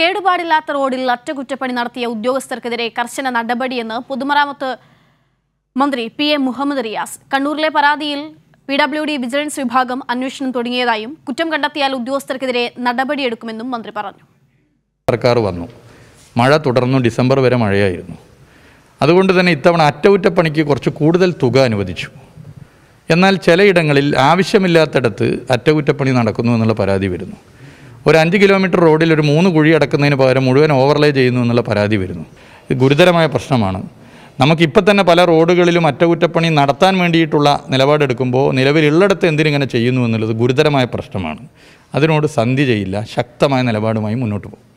കേടുപാടില്ലാത്ത റോഡിൽ അറ്റകുറ്റപ്പണി നടത്തിയ ഉദ്യോഗസ്ഥർക്കെതിരെ കർശന നടപടിയെന്ന് പൊതുമരാമത്ത് മന്ത്രി പി എ മുഹമ്മദ് റിയാസ് കണ്ണൂരിലെ പരാതിയിൽ പി ഡബ്ല്യു ഡി വിജിലൻസ് വിഭാഗം അന്വേഷണം തുടങ്ങിയതായും കുറ്റം കണ്ടെത്തിയാൽ ഉദ്യോഗസ്ഥർക്കെതിരെ നടപടിയെടുക്കുമെന്നും മന്ത്രി പറഞ്ഞു സർക്കാർ വന്നു മഴ തുടർന്നു ഡിസംബർ വരെ മഴയായിരുന്നു അതുകൊണ്ട് തന്നെ ഇത്തവണ അറ്റകുറ്റപ്പണിക്ക് കുറച്ച് കൂടുതൽ തുക അനുവദിച്ചു എന്നാൽ ചിലയിടങ്ങളിൽ ആവശ്യമില്ലാത്തിടത്ത് അറ്റകുറ്റപ്പണി നടക്കുന്നു എന്നുള്ള പരാതി വരുന്നു ഒരു അഞ്ച് കിലോമീറ്റർ റോഡിൽ ഒരു മൂന്ന് കുഴി അടക്കുന്നതിന് പകരം മുഴുവൻ ഓവർലേ ചെയ്യുന്നു എന്നുള്ള പരാതി വരുന്നു ഇത് ഗുരുതരമായ പ്രശ്നമാണ് നമുക്കിപ്പോൾ തന്നെ പല റോഡുകളിലും അറ്റകുറ്റപ്പണി നടത്താൻ വേണ്ടിയിട്ടുള്ള നിലപാടെടുക്കുമ്പോൾ നിലവിലുള്ളിടത്ത് എന്തിനിങ്ങനെ ചെയ്യുന്നു എന്നുള്ളത് ഗുരുതരമായ പ്രശ്നമാണ് അതിനോട് സന്ധി ചെയ്യില്ല ശക്തമായ നിലപാടുമായി മുന്നോട്ട് പോകും